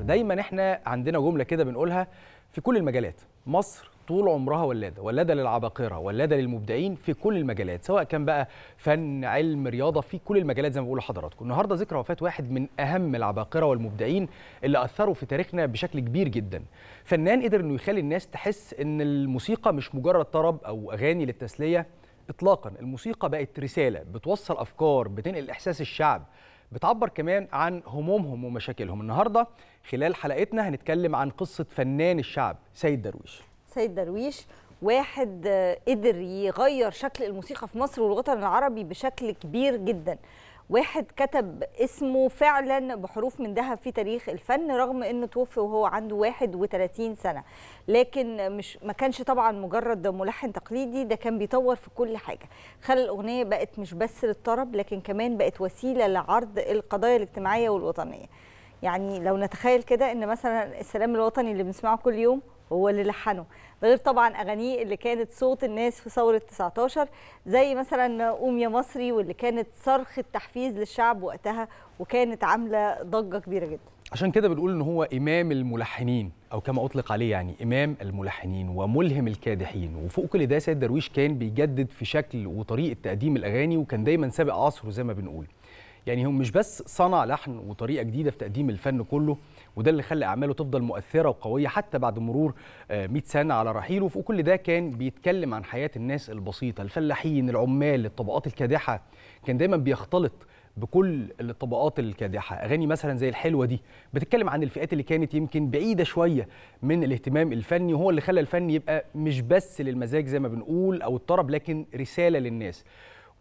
مصر دايما احنا عندنا جمله كده بنقولها في كل المجالات مصر طول عمرها ولاده ولاده للعباقره ولاده للمبدعين في كل المجالات سواء كان بقى فن علم رياضه في كل المجالات زي ما بقول لحضراتكم النهارده ذكرى وفاه واحد من اهم العباقره والمبدعين اللي اثروا في تاريخنا بشكل كبير جدا فنان قدر انه يخلي الناس تحس ان الموسيقى مش مجرد طرب او اغاني للتسليه اطلاقا الموسيقى بقت رساله بتوصل افكار بتنقل احساس الشعب بتعبر كمان عن همومهم ومشاكلهم النهارده خلال حلقتنا هنتكلم عن قصه فنان الشعب سيد درويش سيد درويش واحد قدر يغير شكل الموسيقى في مصر والوطن العربي بشكل كبير جدا واحد كتب اسمه فعلا بحروف من ذهب في تاريخ الفن رغم انه توفي وهو عنده 31 سنه لكن مش ما كانش طبعا مجرد ملحن تقليدي ده كان بيطور في كل حاجه خلى الاغنيه بقت مش بس للطرب لكن كمان بقت وسيله لعرض القضايا الاجتماعيه والوطنيه يعني لو نتخيل كده ان مثلا السلام الوطني اللي بنسمعه كل يوم هو اللي لحنه ده غير طبعا اغانيه اللي كانت صوت الناس في ثوره 19 زي مثلا قوم يا مصري واللي كانت صرخه تحفيز للشعب وقتها وكانت عامله ضجه كبيره جدا عشان كده بنقول ان هو امام الملحنين او كما اطلق عليه يعني امام الملحنين وملهم الكادحين وفوق كل ده سيد درويش كان بيجدد في شكل وطريقه تقديم الاغاني وكان دايما سابق عصره زي ما بنقول يعني هو مش بس صنع لحن وطريقه جديده في تقديم الفن كله وده اللي خلى اعماله تفضل مؤثره وقويه حتى بعد مرور 100 آه، سنه على رحيله وفوق كل ده كان بيتكلم عن حياه الناس البسيطه الفلاحين العمال الطبقات الكادحه كان دايما بيختلط بكل الطبقات الكادحه اغاني مثلا زي الحلوه دي بتتكلم عن الفئات اللي كانت يمكن بعيده شويه من الاهتمام الفني وهو اللي خلى الفن يبقى مش بس للمزاج زي ما بنقول او الطرب لكن رساله للناس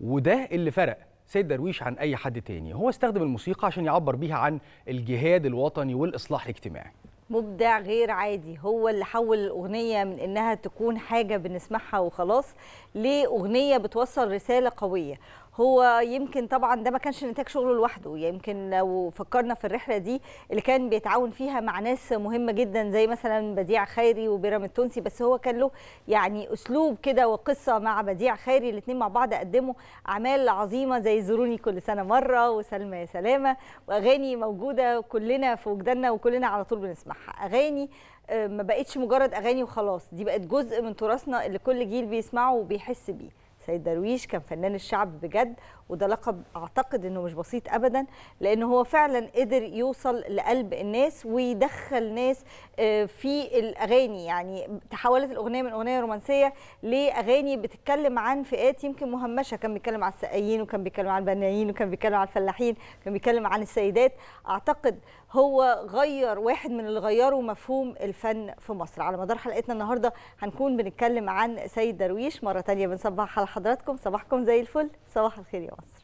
وده اللي فرق سيد درويش عن أي حد تاني هو استخدم الموسيقى عشان يعبر بيها عن الجهاد الوطني والإصلاح الاجتماعي مبدع غير عادي هو اللي حول الأغنية من إنها تكون حاجة بنسمعها وخلاص لأغنية بتوصل رسالة قوية هو يمكن طبعا ده ما كانش نتاج شغله لوحده يمكن لو فكرنا في الرحله دي اللي كان بيتعاون فيها مع ناس مهمه جدا زي مثلا بديع خيري وبيرام التونسي بس هو كان له يعني اسلوب كده وقصه مع بديع خيري الاثنين مع بعض قدموا اعمال عظيمه زي زوروني كل سنه مره وسلمى يا سلامه واغاني موجوده كلنا في وجداننا وكلنا على طول بنسمعها اغاني آه، ما بقتش مجرد اغاني وخلاص دي بقت جزء من تراثنا اللي كل جيل بيسمعه وبيحس بيه سيد درويش كان فنان الشعب بجد وده لقب اعتقد انه مش بسيط ابدا لان هو فعلا قدر يوصل لقلب الناس ويدخل ناس آه، في الاغاني يعني تحولت الاغنيه من اغنيه رومانسيه لاغاني بتتكلم عن فئات يمكن مهمشه كان بيتكلم عن السقايين وكان بيتكلم عن البنايين وكان بيتكلم عن الفلاحين كان بيتكلم عن السيدات اعتقد هو غير واحد من اللي غيروا مفهوم الفن في مصر على مدار حلقتنا النهارده هنكون بنتكلم عن سيد درويش مره ثانيه بنصبح على حضراتكم صباحكم زي الفل صباح الخير يا مصر